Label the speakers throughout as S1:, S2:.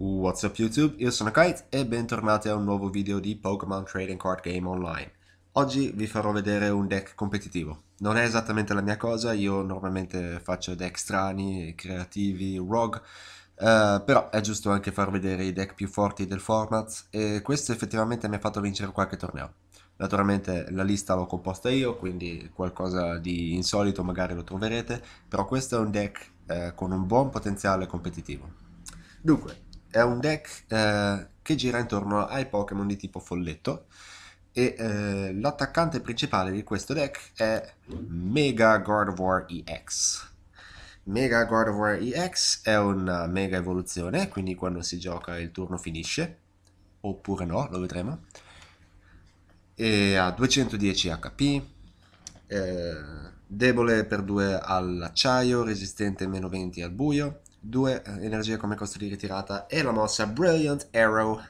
S1: What's up YouTube? Io sono Kite e bentornati a un nuovo video di Pokémon Trading Card Game Online. Oggi vi farò vedere un deck competitivo. Non è esattamente la mia cosa, io normalmente faccio deck strani, creativi, rogue, eh, però è giusto anche far vedere i deck più forti del format e questo effettivamente mi ha fatto vincere qualche torneo. Naturalmente la lista l'ho composta io, quindi qualcosa di insolito magari lo troverete, però questo è un deck eh, con un buon potenziale competitivo. Dunque, è un deck eh, che gira intorno ai Pokémon di tipo folletto e eh, l'attaccante principale di questo deck è Mega of War EX. Mega of War EX è una mega evoluzione, quindi quando si gioca il turno finisce, oppure no, lo vedremo. E ha 210 HP, eh, debole per 2 all'acciaio, resistente meno 20 al buio, due eh, energie come costo di ritirata e la mossa Brilliant Arrow.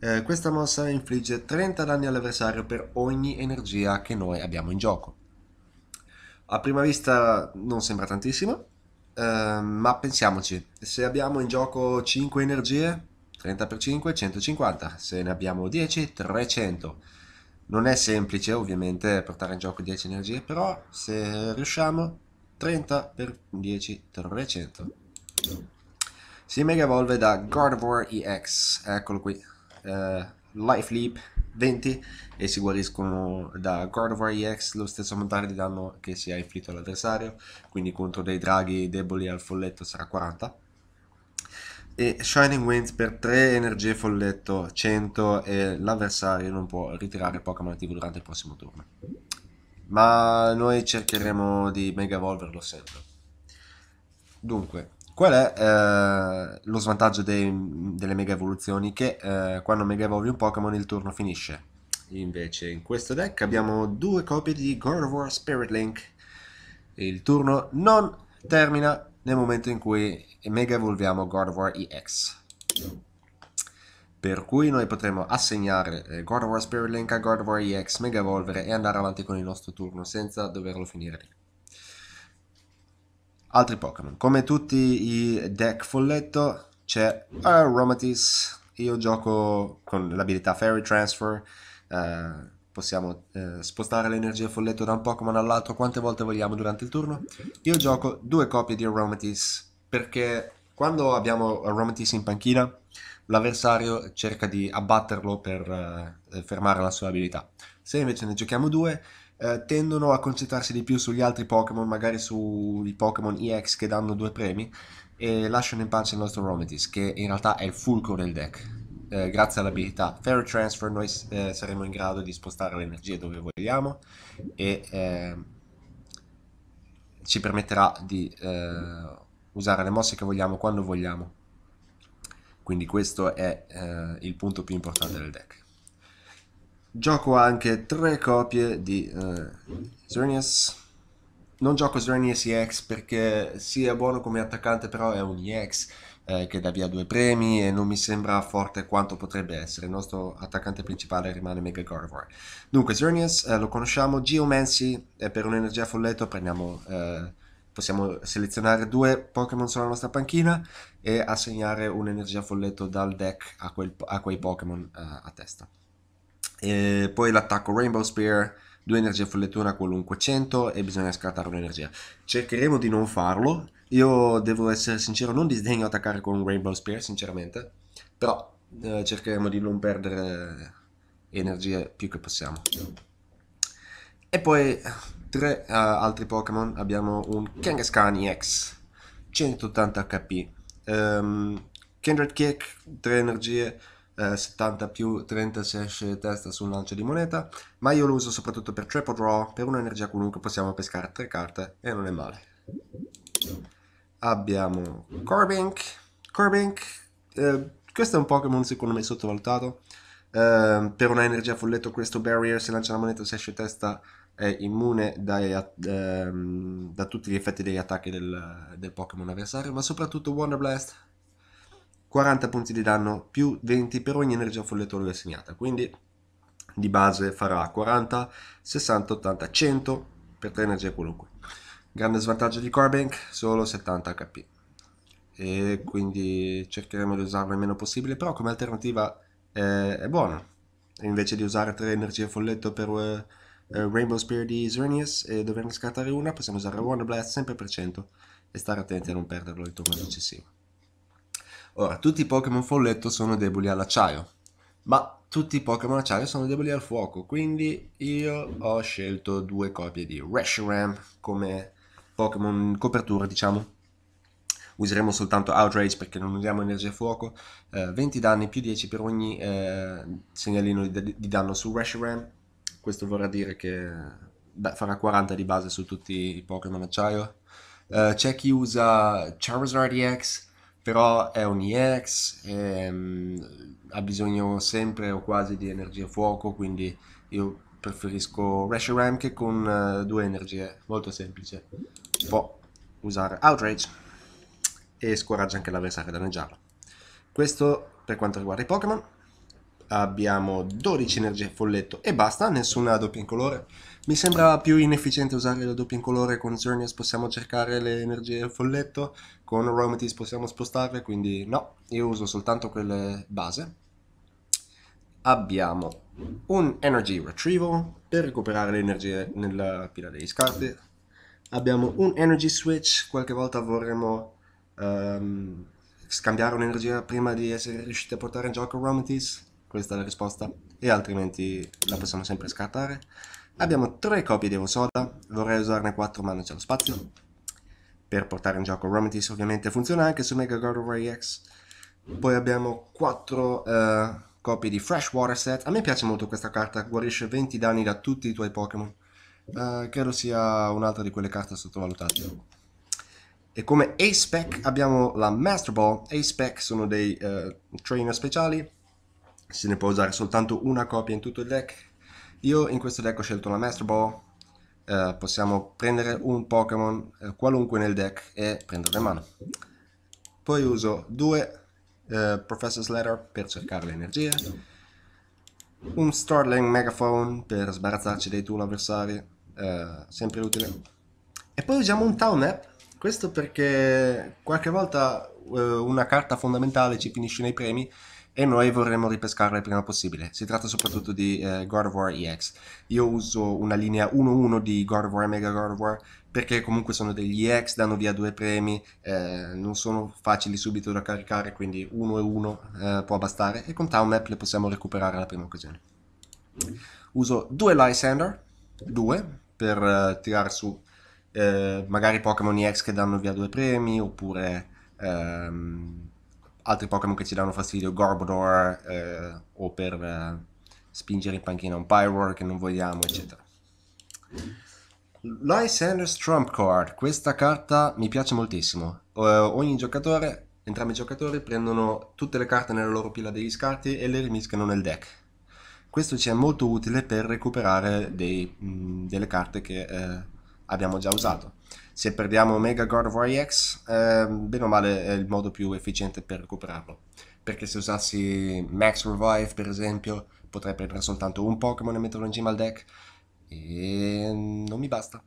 S1: Eh, questa mossa infligge 30 danni all'avversario per ogni energia che noi abbiamo in gioco. A prima vista non sembra tantissimo, eh, ma pensiamoci, se abbiamo in gioco 5 energie, 30 per 5, 150, se ne abbiamo 10, 300. Non è semplice ovviamente portare in gioco 10 energie, però se riusciamo 30 per 10 300 si mega evolve da God of War EX eccolo qui uh, Life Leap 20 e si guariscono da God of War EX lo stesso montare di danno che si è inflitto all'avversario quindi contro dei draghi deboli al folletto sarà 40 e Shining Winds per 3 energie folletto 100 e l'avversario non può ritirare Pokémon attivo durante il prossimo turno ma noi cercheremo di mega evolverlo sempre. Dunque, qual è eh, lo svantaggio dei, delle mega evoluzioni? Che eh, quando mega evolvi un Pokémon il turno finisce. Invece in questo deck abbiamo due copie di God of War Spirit Link. Il turno non termina nel momento in cui mega evolviamo God of War EX per cui noi potremo assegnare eh, God of War Spirit Link a God of War EX, Mega Evolvere e andare avanti con il nostro turno senza doverlo finire lì. Altri Pokémon, come tutti i deck folletto c'è Aromatis, io gioco con l'abilità Fairy Transfer, eh, possiamo eh, spostare l'energia folletto da un Pokémon all'altro quante volte vogliamo durante il turno. Io gioco due copie di Aromatis perché quando abbiamo Aromatis in panchina l'avversario cerca di abbatterlo per eh, fermare la sua abilità. Se invece ne giochiamo due, eh, tendono a concentrarsi di più sugli altri Pokémon, magari sui Pokémon EX che danno due premi, e lasciano in pace il nostro Rometis, che in realtà è il fulcro del deck. Eh, grazie all'abilità Fairy Transfer noi eh, saremo in grado di spostare le energie dove vogliamo e ehm, ci permetterà di eh, usare le mosse che vogliamo quando vogliamo quindi questo è eh, il punto più importante del deck. Gioco anche tre copie di eh, Xerneas. Non gioco Xerneas EX perché sì è buono come attaccante però è un EX eh, che dà via due premi e non mi sembra forte quanto potrebbe essere. Il nostro attaccante principale rimane Mega Gardevoir. Dunque Xerneas eh, lo conosciamo, Geomancy per un'energia folletto prendiamo eh, possiamo selezionare due Pokémon sulla nostra panchina e assegnare un'energia folletto dal deck a, quel, a quei Pokémon uh, a testa. E poi l'attacco Rainbow Spear, due energie folletto, una qualunque 100 e bisogna scartare un'energia. Cercheremo di non farlo. Io devo essere sincero, non disdegno attaccare con un Rainbow Spear, sinceramente, però eh, cercheremo di non perdere energie più che possiamo. E poi tre uh, altri Pokémon abbiamo un Kangaskhan EX 180 HP um, Kindred Kick 3 energie eh, 70 più 30 se esce testa su un lancio di moneta ma io lo uso soprattutto per Triple Draw per un'energia qualunque possiamo pescare 3 carte e non è male abbiamo Corbink Corbink eh, questo è un Pokémon secondo me sottovalutato Ehm, per una energia folletto questo barrier se lancia la moneta se esce testa è immune dai, uh, da tutti gli effetti degli attacchi del, del Pokémon avversario ma soprattutto Wonder Blast 40 punti di danno più 20 per ogni energia folletto lui assegnata quindi di base farà 40 60 80 100 per 3 energie qualunque grande svantaggio di Carbank solo 70 HP e quindi cercheremo di usarlo il meno possibile però come alternativa eh, è, è buona. Invece di usare tre energie folletto per uh, Rainbow Spear di Xerneas e doverne scartare una, possiamo usare Wonder Blast sempre per 100 e stare attenti a non perderlo il turno successivo. Ora, tutti i Pokémon folletto sono deboli all'acciaio, ma tutti i Pokémon acciaio sono deboli al fuoco, quindi io ho scelto due copie di Reshiram come Pokémon copertura, diciamo useremo soltanto outrage perché non usiamo energia fuoco, eh, 20 danni più 10 per ogni eh, segnalino di, di, danno su Reshiram, questo vorrà dire che da, farà 40 di base su tutti i Pokémon acciaio. Eh, c'è chi usa Charizard EX, però è un EX, è, ehm, mh, ha bisogno sempre o quasi di energia fuoco, quindi io preferisco Reshiram che con uh, due energie, molto semplice. Può usare Outrage e scoraggia anche l'avversario a danneggiarlo. Questo per quanto riguarda i Pokémon. Abbiamo 12 energie folletto e basta, nessuna doppia in colore. Mi sembra più inefficiente usare la doppia in colore, con Xerneas possiamo cercare le energie folletto, con Romatis possiamo spostarle, quindi no, io uso soltanto quelle base. Abbiamo un Energy Retrieval per recuperare le energie nella pila degli scarti. Abbiamo un Energy Switch, qualche volta vorremmo Um, scambiare un'energia prima di essere riusciti a portare in gioco Romantis? Questa è la risposta. E altrimenti la possiamo sempre scartare. Abbiamo 3 copie di Evosoda, vorrei usarne 4 ma non c'è lo spazio. Per portare in gioco Romantis ovviamente funziona anche su Mega God of X. Poi abbiamo 4 uh, eh, copie di Freshwater Set. A me piace molto questa carta, guarisce 20 danni da tutti i tuoi Pokémon. Uh, credo sia un'altra di quelle carte sottovalutate. E come A-Spec abbiamo la Master Ball. A-Spec sono dei eh, trainer speciali, se ne può usare soltanto una copia in tutto il deck. Io in questo deck ho scelto la Master Ball, eh, possiamo prendere un Pokémon eh, qualunque nel deck e prenderlo in mano. Poi uso due eh, Professor's Letter per cercare le energie, un Starling Megaphone per sbarazzarci dei tool avversari, eh, sempre utile. E poi usiamo un Town Map questo perché qualche volta eh, una carta fondamentale ci finisce nei premi e noi vorremmo ripescarla il prima possibile. Si tratta soprattutto di eh, God of War EX. Io uso una linea 1-1 di God of War e Mega God of War perché comunque sono degli EX, danno via due premi, eh, non sono facili subito da caricare, quindi 1 e 1 eh, può bastare e con Town Map le possiamo recuperare alla prima occasione. Uso due Lysander, due, per eh, tirare su eh, magari Pokémon EX che danno via due premi, oppure ehm, altri Pokémon che ci danno fastidio, Gorbodor, eh, o per eh, spingere in panchina un Pyroar che non vogliamo, eccetera. Lysander's Trump Card, questa carta mi piace moltissimo. Eh, ogni giocatore, entrambi i giocatori prendono tutte le carte nella loro pila degli scarti e le rimischiano nel deck. Questo ci è molto utile per recuperare dei, mh, mm, delle carte che eh, abbiamo già usato. Se perdiamo Omega God of War EX, eh, bene o male è il modo più efficiente per recuperarlo. Perché se usassi Max Revive, per esempio, potrei prendere soltanto un Pokémon e metterlo in cima al deck. E non mi basta.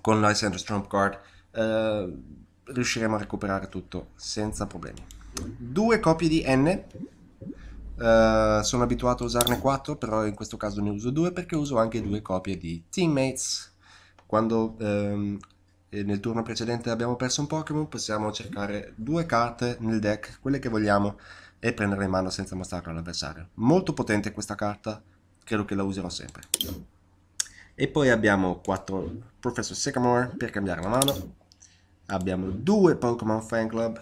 S1: Con Lysander's Trump Card eh, riusciremo a recuperare tutto senza problemi. Due copie di N. Eh, sono abituato a usarne 4, però in questo caso ne uso 2 perché uso anche due copie di Teammates quando ehm, nel turno precedente abbiamo perso un Pokémon, possiamo cercare due carte nel deck, quelle che vogliamo, e prenderle in mano senza mostrarlo all'avversario. Molto potente questa carta, credo che la userò sempre. E poi abbiamo 4 Professor Sycamore per cambiare la mano. Abbiamo due Pokémon Fan Club,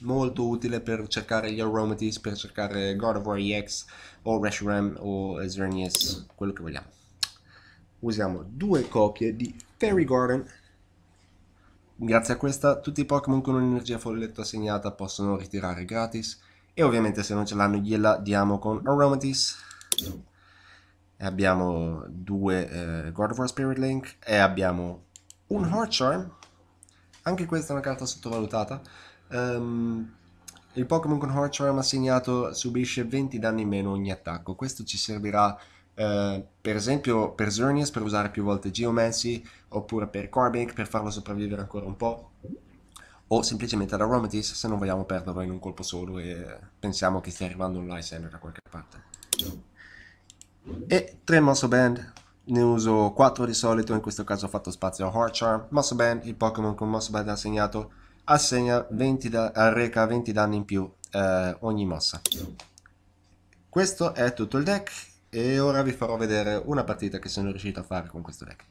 S1: molto utile per cercare gli Aromatis, per cercare God of War EX o Reshiram o Xerneas, quello che vogliamo usiamo due copie di Fairy Garden. Grazie a questa tutti i Pokémon con un'energia folletto assegnata possono ritirare gratis e ovviamente se non ce l'hanno gliela diamo con Aromatis. E abbiamo due eh, God of War Spirit Link e abbiamo un Heart Charm. Anche questa è una carta sottovalutata. Um, il Pokémon con Heart Charm assegnato subisce 20 danni in meno ogni attacco. Questo ci servirà eh, per esempio per Zernius per usare più volte Geomancy oppure per Carbink per farlo sopravvivere ancora un po' o semplicemente ad Aromatis se non vogliamo perderlo in un colpo solo e pensiamo che stia arrivando un Lysander da qualche parte e 3 Muscle Band ne uso 4 di solito, in questo caso ho fatto spazio a Heart Charm, Muscle Band, il Pokémon con Muscle Band assegnato, assegna 20 da- arreca 20 danni in più eh, ogni mossa. Questo è tutto il deck, e ora vi farò vedere una partita che sono riuscito a fare con questo deck.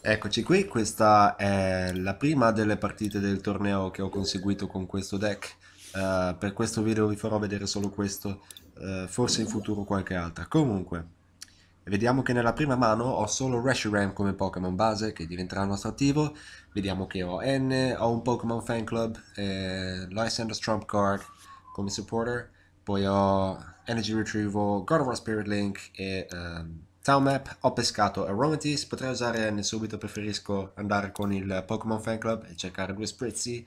S1: Eccoci qui, questa è la prima delle partite del torneo che ho conseguito con questo deck. Uh, per questo video vi farò vedere solo questo, uh, forse in futuro qualche altra. Comunque, Vediamo che nella prima mano ho solo Reshiram come Pokémon base che diventerà il nostro attivo. Vediamo che ho N, ho un Pokémon Fan Club, eh, Lysander's Trump Card come supporter. Poi ho Energy Retrieval, God of War Spirit Link e um, ehm, Town Map. Ho pescato Aromatis, potrei usare N subito, preferisco andare con il Pokémon Fan Club e cercare due Spritzy.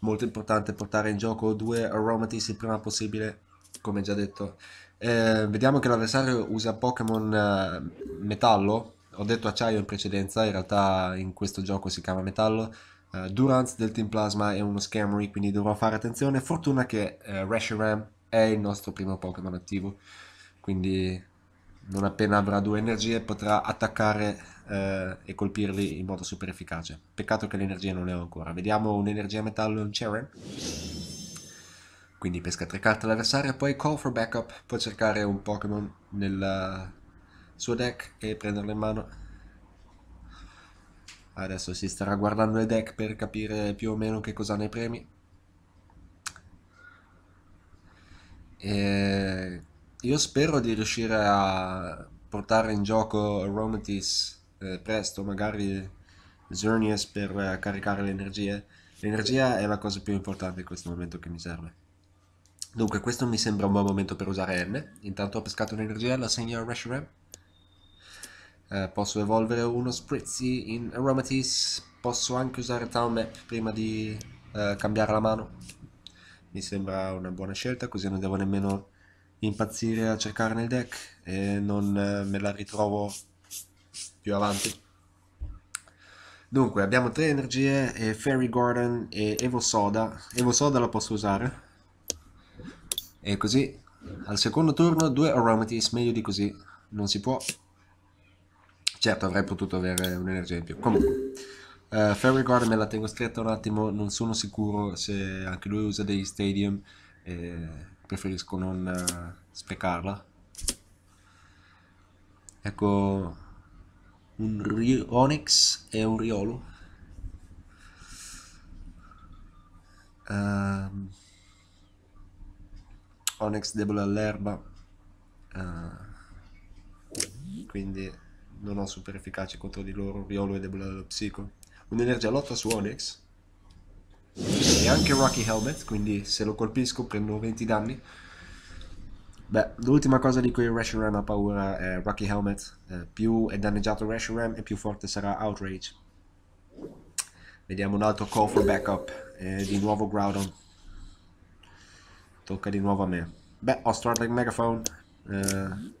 S1: Molto importante portare in gioco due Aromatis il prima possibile, come già detto. Eh, vediamo che l'avversario usa Pokémon eh, metallo. Ho detto acciaio in precedenza, in realtà in questo gioco si chiama metallo. Uh, eh, Durant del Team Plasma è uno Scamry, quindi dovrò fare attenzione. Fortuna che uh, eh, Reshiram è il nostro primo Pokémon attivo, quindi non appena avrà due energie potrà attaccare uh, e colpirli in modo super efficace. Peccato che l'energia non ne ho ancora. Vediamo un'energia metallo in Cheren. Quindi pesca tre carte all'avversario, e poi call for backup, può cercare un Pokémon nel eh, suo deck e prenderlo in mano. Adesso si starà guardando il deck per capire più o meno che cosa hanno i premi. E io spero di riuscire a portare in gioco Aromatis eh, presto, magari Xerneas per eh, caricare le energie. L'energia è la cosa più importante in questo momento che mi serve. Dunque, questo mi sembra un buon momento per usare N. Intanto ho pescato un'energia, la segno a Reshiram. Eh, posso evolvere uno Spritzy in Aromatis. Posso anche usare Town Map prima di eh, cambiare la mano. Mi sembra una buona scelta, così non devo nemmeno impazzire a cercare nel deck e non eh, me la ritrovo più avanti. Dunque, abbiamo tre energie, eh, Fairy Garden e Evo Soda. Evo Soda la posso usare, e così al secondo turno due Aromatis, meglio di così, non si può. Certo avrei potuto avere un'energia in più, comunque. Uh, Fairy Guard me la tengo stretta un attimo, non sono sicuro se anche lui usa dei stadium, eh, preferisco non uh, sprecarla. Ecco un Onyx e un Riolo. Um, ehm, Onyx debole all'erba, uh, quindi non ho super efficace contro di loro, Riolo è debole allo psico. Un'energia lotta su Onyx e anche Rocky Helmet, quindi se lo colpisco prendo 20 danni. Beh, l'ultima cosa di cui Reshiram ha paura è Rocky Helmet. Eh, più è danneggiato Reshiram e più forte sarà Outrage. Vediamo un altro call for backup. Eh, di nuovo Groudon. Tocca di nuovo a me. Beh, ho Starling Megaphone. Uh,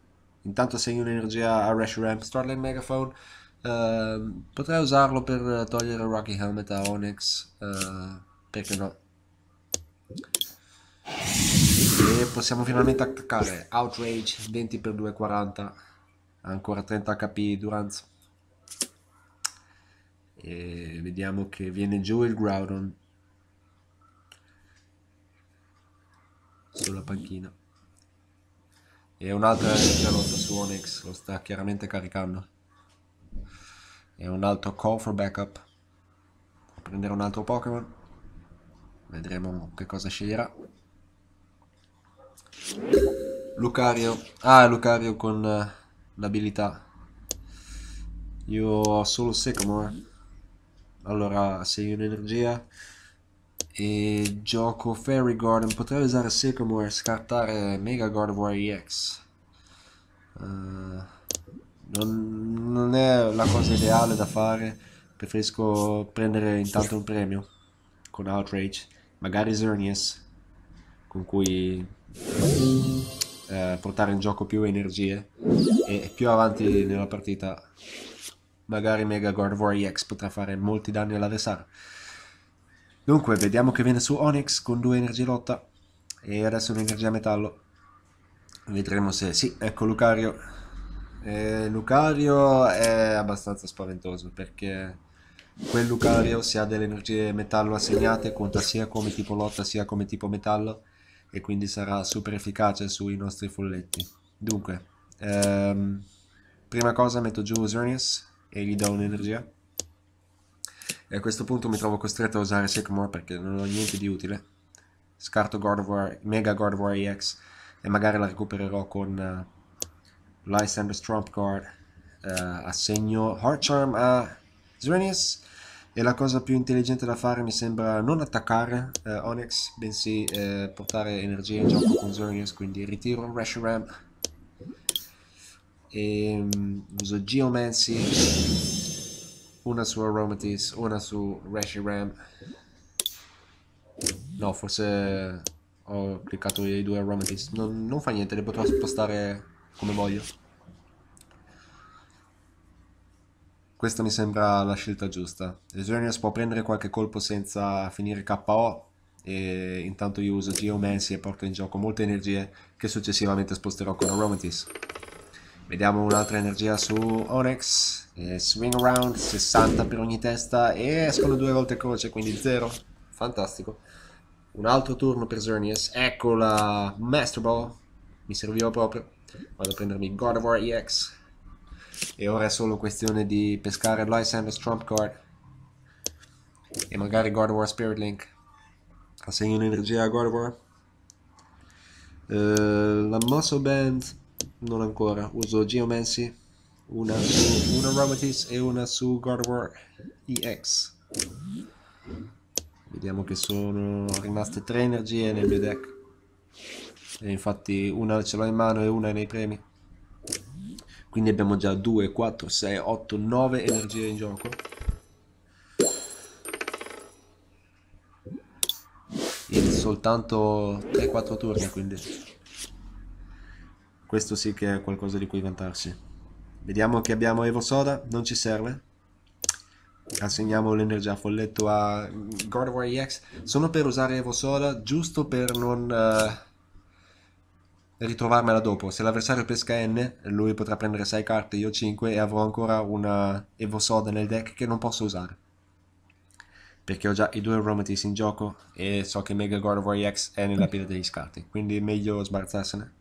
S1: intanto segno un'energia a Rash Ramp. Starling Megaphone. Uh, potrei usarlo per togliere Rocky Helmet a Onyx. Uh, perché no? E possiamo finalmente attaccare. Outrage 20 x 240. Ancora 30 HP Durant. E vediamo che viene giù il Groudon. sulla panchina. E un'altra già nota su Onyx, lo sta chiaramente caricando. E un altro call for backup. Prendere un altro Pokémon. Vedremo che cosa sceglierà. Lucario. Ah, Lucario con uh, l'abilità. Io ho solo Sycamore. Eh. Allora, se sei un'energia e gioco Fairy Garden potrei usare Sycamore e scartare Mega God War EX uh, eh, non, non, è la cosa ideale da fare preferisco prendere intanto un premio con Outrage magari Xerneas con cui eh, portare in gioco più energie e più avanti nella partita magari Mega God War EX potrà fare molti danni all'avversario Dunque, vediamo che viene su Onyx con due energie lotta e adesso un'energia metallo. Vedremo se... Sì, ecco Lucario. Eh, Lucario è abbastanza spaventoso perché quel Lucario se ha delle energie metallo assegnate conta sia come tipo lotta sia come tipo metallo e quindi sarà super efficace sui nostri folletti. Dunque, ehm, prima cosa metto giù Usernius e gli do un'energia. E a questo punto mi trovo costretto a usare Sycamore perché non ho niente di utile. Scarto God of War, Mega God of War EX e magari la recupererò con uh, Lysander's Trump Guard. Uh, assegno Heart Charm a Zrenius e la cosa più intelligente da fare mi sembra non attaccare eh, Onyx, bensì eh, portare energia in gioco con Zernius, quindi ritiro Reshiram e um, uso Geomancy una su Aromatis, una su Reshiram. No, forse ho cliccato i due Aromatis. Non, non fa niente, le potrò spostare come voglio. Questa mi sembra la scelta giusta. Exonius può prendere qualche colpo senza finire KO e intanto io uso Geomancy e porto in gioco molte energie che successivamente sposterò con Aromatis. Vediamo un'altra energia su Onyx. E eh, swing around, 60 per ogni testa e escono due volte croce, quindi 0. Fantastico. Un altro turno per Xerneas. Eccola, Master Ball. Mi serviva proprio. Vado a prendermi God of War EX. E ora è solo questione di pescare Lysander's Trump Card. E magari God of War Spirit Link. Assegno un'energia a God of War. Uh, la Muscle Band non ancora. Uso Geomancy, una su una Romatis e una su God of War EX. Vediamo che sono rimaste tre energie nel mio deck. E infatti una ce l'ho in mano e una è nei premi. Quindi abbiamo già 2, 4, 6, 8, 9 energie in gioco. E soltanto 3-4 turni, quindi questo sì che è qualcosa di cui vantarsi. Vediamo che abbiamo Evo Soda, non ci serve. Assegniamo l'energia folletto a God of War EX. Sono per usare Evo Soda giusto per non uh, ritrovarmela dopo. Se l'avversario pesca N, lui potrà prendere 6 carte, io 5 e avrò ancora una Evo Soda nel deck che non posso usare perché ho già i due Aromatis in gioco e so che Mega God of War EX è nella pila degli scarti, quindi è meglio sbarazzarsene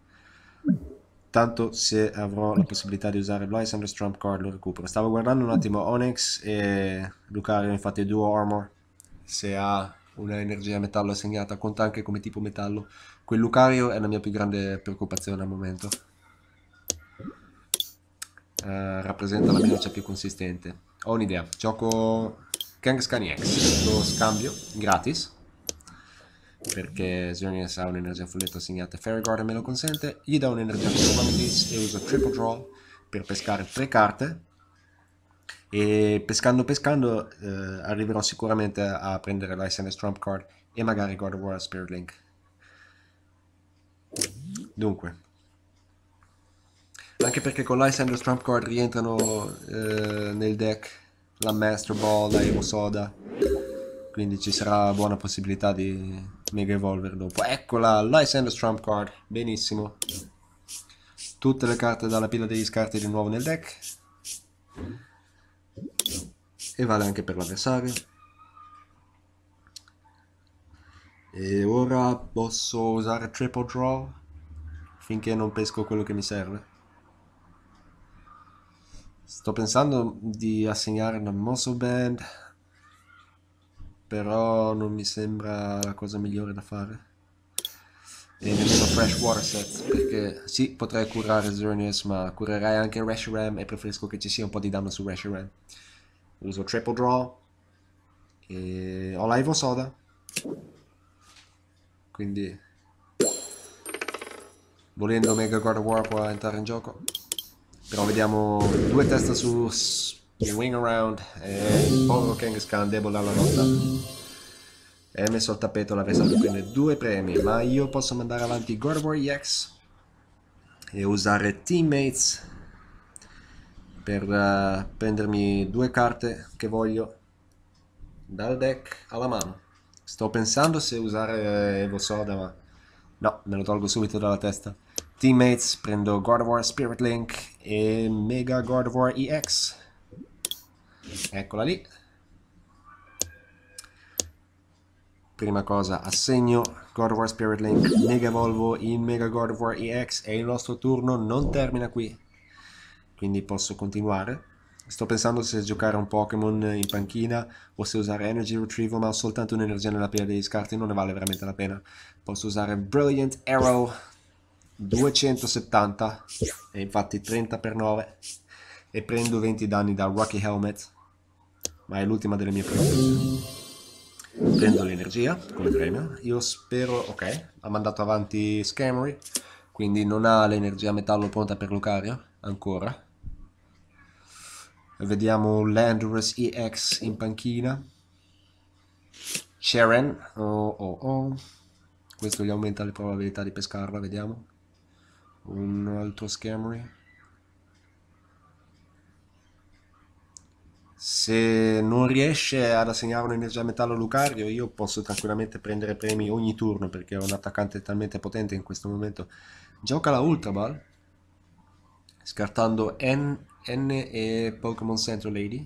S1: tanto se avrò la possibilità di usare and the Strump Card lo recupero. Stavo guardando un attimo Onyx e Lucario, infatti è duo armor, se ha un'energia metallo assegnata, conta anche come tipo metallo. Quel Lucario è la mia più grande preoccupazione al momento. Uh, rappresenta la minaccia più consistente. Ho un'idea, gioco Kang Scani X, lo scambio gratis perché Zernius ha un'energia folletto assegnata Ferrigard me lo consente gli do un'energia Coromantis e uso Triple Draw per pescare tre carte e pescando pescando eh, arriverò sicuramente a prendere l'Iceland Trump Card e magari God of War Spirit Link dunque anche perché con l'Iceland Trump Card rientrano eh, nel deck la Master Ball, l'aerosoda quindi ci sarà buona possibilità di Mega Evolver dopo. Eccola, Lysander Trump Card, benissimo. Tutte le carte dalla pila degli scarti di nuovo nel deck. E vale anche per l'avversario. E ora posso usare Triple Draw finché non pesco quello che mi serve. Sto pensando di assegnare una Muscle Band però non mi sembra la cosa migliore da fare e nemmeno Fresh Water Set perché sì potrei curare Xerneas ma curerei anche Reshiram e preferisco che ci sia un po' di danno su Reshiram uso Triple Draw e ho l'Ivo Soda quindi volendo Mega guard of War può entrare in gioco però vediamo due testa su il wing around eh, e eh, il povero Kang Scan debola alla lotta. E messo al tappeto la Versailles prende due premi, ma io posso mandare avanti God of War EX e usare Teammates per uh, prendermi due carte che voglio dal deck alla mano. Sto pensando se usare Evo Soda, ma no, me lo tolgo subito dalla testa. Teammates, prendo God of War Spirit Link e Mega God of War EX eccola lì prima cosa assegno God of War Spirit Link Mega Volvo in Mega God of War EX e il nostro turno non termina qui quindi posso continuare sto pensando se giocare un Pokémon in panchina o se usare Energy Retrieval ma ho soltanto un'energia nella pila degli scarti non ne vale veramente la pena posso usare Brilliant Arrow 270 e infatti 30 per 9 e prendo 20 danni da Rocky Helmet ma è l'ultima delle mie priorità. Prendo l'energia con il premium. Io spero... Ok, ha mandato avanti Scamry, quindi non ha l'energia metallo pronta per Lucario ancora. Vediamo l'Endurance EX in panchina. Sharon, oh oh oh. Questo gli aumenta le probabilità di pescarla, vediamo. Un altro Scamry. se non riesce ad assegnare un'energia a metallo Lucario io posso tranquillamente prendere premi ogni turno perché è un attaccante talmente potente in questo momento gioca la Ultra Ball scartando N, N e Pokémon Central Lady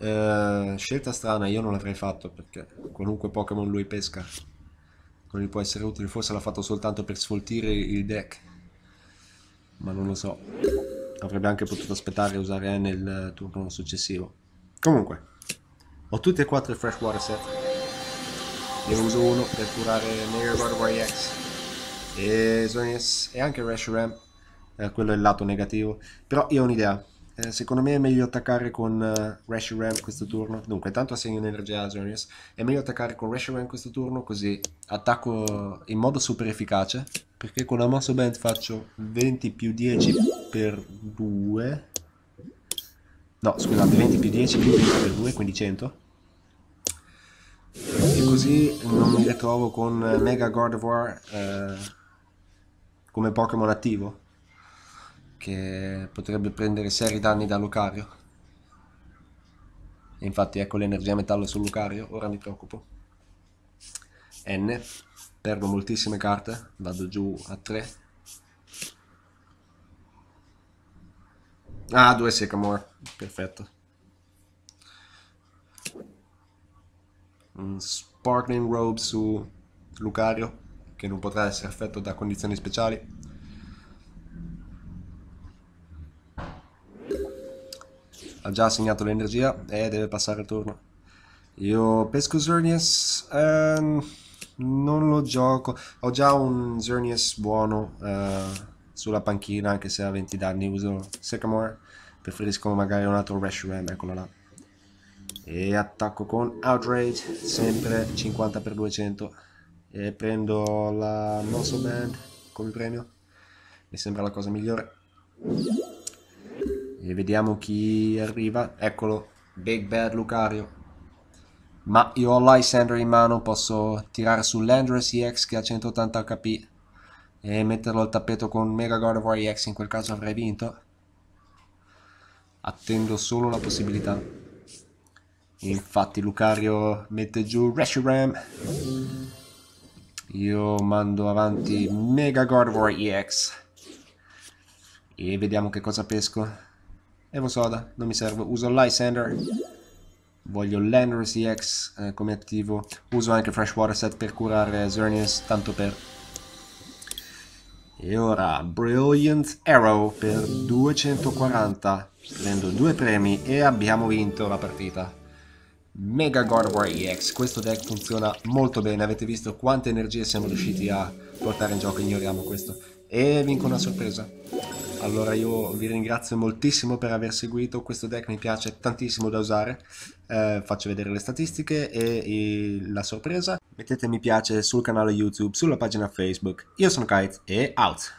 S1: eh, scelta strana io non l'avrei fatto perché qualunque Pokémon lui pesca non gli può essere utile forse l'ha fatto soltanto per sfoltire il deck ma non lo so avrebbe anche potuto aspettare e usare nel turno successivo. Comunque, ho tutti e quattro i Freshwater Set. Ne uso uno per curare Negar YX e Zonis e anche Rash Eh, quello è il lato negativo. Però io ho un'idea. Eh, secondo me è meglio attaccare con uh, Rash questo turno. Dunque, tanto assegno energia a Zonis. È meglio attaccare con Rash questo turno, così attacco in modo super efficace perché con la mouse band faccio 20 più 10 per 2 no scusate 20 più 10 più 20 per 2 quindi 100 e così non mi ritrovo con Mega God of War eh, come Pokémon attivo che potrebbe prendere seri danni da Lucario infatti ecco l'energia metallo su Lucario ora mi preoccupo N Perdo moltissime carte, vado giù a 3. Ah, 2 Sycamore, perfetto. Un Sparkling Robe su Lucario, che non potrà essere affetto da condizioni speciali. Ha già segnato l'energia e deve passare il turno. Io pesco Xerneas. Um non lo gioco. Ho già un Xerneas buono uh, sulla panchina, anche se a 20 danni uso Sycamore. Preferisco magari un altro Rash Ram, eccolo là. E attacco con Outrage, sempre 50 x 200. E prendo la Muscle Band come premio. Mi sembra la cosa migliore. E vediamo chi arriva. Eccolo, Big Bad Lucario. Ma io ho Lysander in mano, posso tirare su Landress EX che ha 180 HP e metterlo al tappeto con Mega of War EX, in quel caso avrei vinto. Attendo solo la possibilità. Infatti Lucario mette giù Reshiram. Io mando avanti Mega of War EX. E vediamo che cosa pesco. Evo Soda, non mi serve. Uso Lysander voglio l'Enrosy X eh, come attivo, uso anche Freshwater Set per curare Xerneas, tanto per... E ora Brilliant Arrow per 240, prendo due premi e abbiamo vinto la partita. Mega God War EX, questo deck funziona molto bene, avete visto quante energie siamo riusciti a portare in gioco, ignoriamo questo. E vinco una sorpresa. Allora io vi ringrazio moltissimo per aver seguito, questo deck mi piace tantissimo da usare, eh, faccio vedere le statistiche e, e la sorpresa. Mettete mi piace sul canale YouTube, sulla pagina Facebook. Io sono Kite e out!